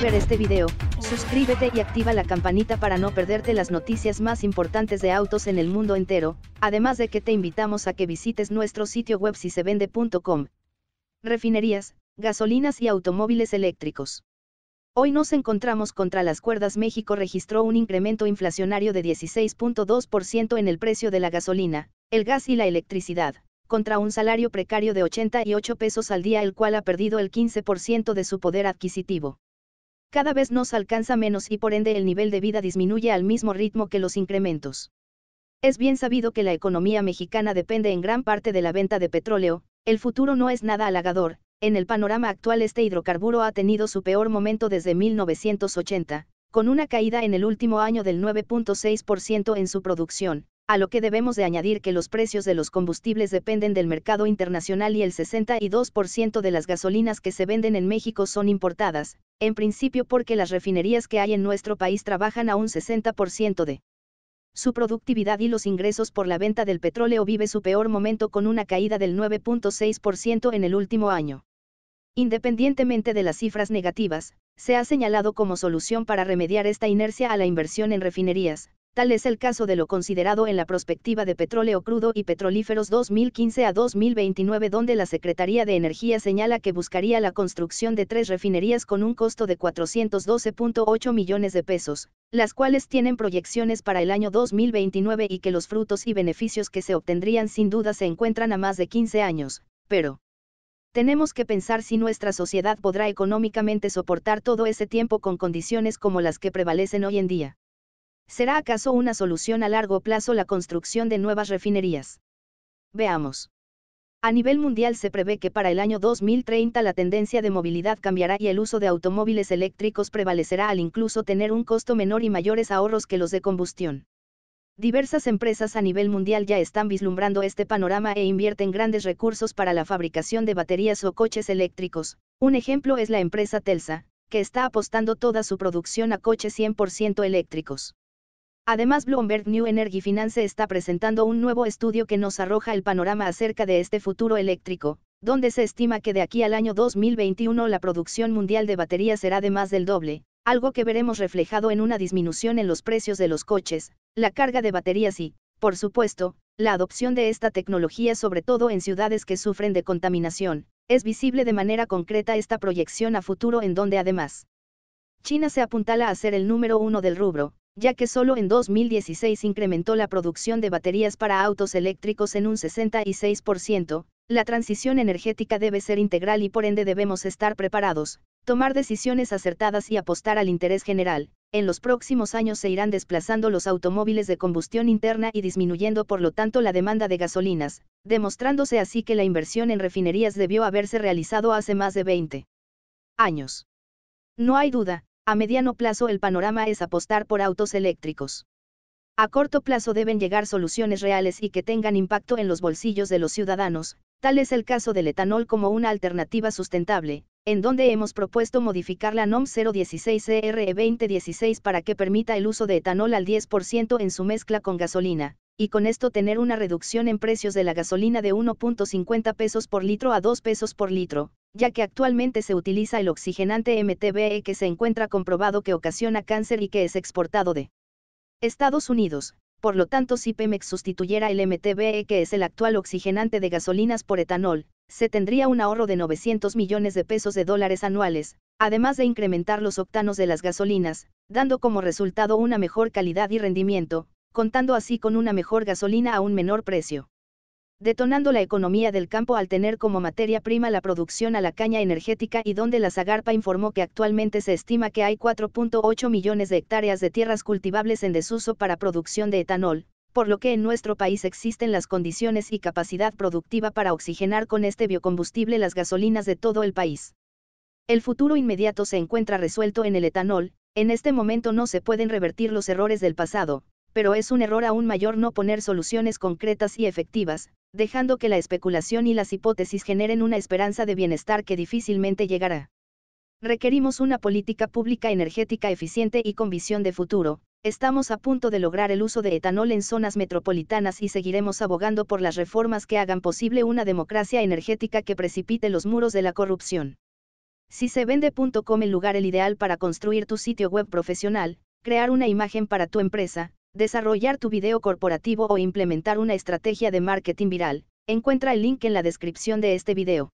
ver este video, suscríbete y activa la campanita para no perderte las noticias más importantes de autos en el mundo entero, además de que te invitamos a que visites nuestro sitio web si se vende.com. Refinerías, gasolinas y automóviles eléctricos. Hoy nos encontramos contra las cuerdas. México registró un incremento inflacionario de 16.2% en el precio de la gasolina, el gas y la electricidad contra un salario precario de 88 pesos al día el cual ha perdido el 15% de su poder adquisitivo cada vez nos alcanza menos y por ende el nivel de vida disminuye al mismo ritmo que los incrementos. Es bien sabido que la economía mexicana depende en gran parte de la venta de petróleo, el futuro no es nada halagador, en el panorama actual este hidrocarburo ha tenido su peor momento desde 1980, con una caída en el último año del 9.6% en su producción, a lo que debemos de añadir que los precios de los combustibles dependen del mercado internacional y el 62% de las gasolinas que se venden en México son importadas, en principio porque las refinerías que hay en nuestro país trabajan a un 60% de su productividad y los ingresos por la venta del petróleo vive su peor momento con una caída del 9.6% en el último año. Independientemente de las cifras negativas, se ha señalado como solución para remediar esta inercia a la inversión en refinerías, Tal es el caso de lo considerado en la prospectiva de petróleo crudo y petrolíferos 2015 a 2029 donde la Secretaría de Energía señala que buscaría la construcción de tres refinerías con un costo de 412.8 millones de pesos, las cuales tienen proyecciones para el año 2029 y que los frutos y beneficios que se obtendrían sin duda se encuentran a más de 15 años, pero... Tenemos que pensar si nuestra sociedad podrá económicamente soportar todo ese tiempo con condiciones como las que prevalecen hoy en día. ¿Será acaso una solución a largo plazo la construcción de nuevas refinerías? Veamos. A nivel mundial se prevé que para el año 2030 la tendencia de movilidad cambiará y el uso de automóviles eléctricos prevalecerá al incluso tener un costo menor y mayores ahorros que los de combustión. Diversas empresas a nivel mundial ya están vislumbrando este panorama e invierten grandes recursos para la fabricación de baterías o coches eléctricos. Un ejemplo es la empresa Telsa, que está apostando toda su producción a coches 100% eléctricos. Además, Bloomberg New Energy Finance está presentando un nuevo estudio que nos arroja el panorama acerca de este futuro eléctrico, donde se estima que de aquí al año 2021 la producción mundial de baterías será de más del doble, algo que veremos reflejado en una disminución en los precios de los coches, la carga de baterías y, por supuesto, la adopción de esta tecnología sobre todo en ciudades que sufren de contaminación. Es visible de manera concreta esta proyección a futuro en donde además China se apuntala a ser el número uno del rubro, ya que solo en 2016 incrementó la producción de baterías para autos eléctricos en un 66%, la transición energética debe ser integral y por ende debemos estar preparados, tomar decisiones acertadas y apostar al interés general. En los próximos años se irán desplazando los automóviles de combustión interna y disminuyendo por lo tanto la demanda de gasolinas, demostrándose así que la inversión en refinerías debió haberse realizado hace más de 20 años. No hay duda, a mediano plazo el panorama es apostar por autos eléctricos. A corto plazo deben llegar soluciones reales y que tengan impacto en los bolsillos de los ciudadanos, tal es el caso del etanol como una alternativa sustentable, en donde hemos propuesto modificar la NOM 016-CRE2016 e para que permita el uso de etanol al 10% en su mezcla con gasolina, y con esto tener una reducción en precios de la gasolina de 1.50 pesos por litro a 2 pesos por litro, ya que actualmente se utiliza el oxigenante MTBE que se encuentra comprobado que ocasiona cáncer y que es exportado de Estados Unidos. Por lo tanto, si Pemex sustituyera el MTBE que es el actual oxigenante de gasolinas por etanol, se tendría un ahorro de 900 millones de pesos de dólares anuales, además de incrementar los octanos de las gasolinas, dando como resultado una mejor calidad y rendimiento, contando así con una mejor gasolina a un menor precio. Detonando la economía del campo al tener como materia prima la producción a la caña energética y donde la Zagarpa informó que actualmente se estima que hay 4.8 millones de hectáreas de tierras cultivables en desuso para producción de etanol, por lo que en nuestro país existen las condiciones y capacidad productiva para oxigenar con este biocombustible las gasolinas de todo el país. El futuro inmediato se encuentra resuelto en el etanol, en este momento no se pueden revertir los errores del pasado, pero es un error aún mayor no poner soluciones concretas y efectivas, dejando que la especulación y las hipótesis generen una esperanza de bienestar que difícilmente llegará. Requerimos una política pública energética eficiente y con visión de futuro, Estamos a punto de lograr el uso de etanol en zonas metropolitanas y seguiremos abogando por las reformas que hagan posible una democracia energética que precipite los muros de la corrupción. Si se vende.com el lugar el ideal para construir tu sitio web profesional, crear una imagen para tu empresa, desarrollar tu video corporativo o implementar una estrategia de marketing viral, encuentra el link en la descripción de este video.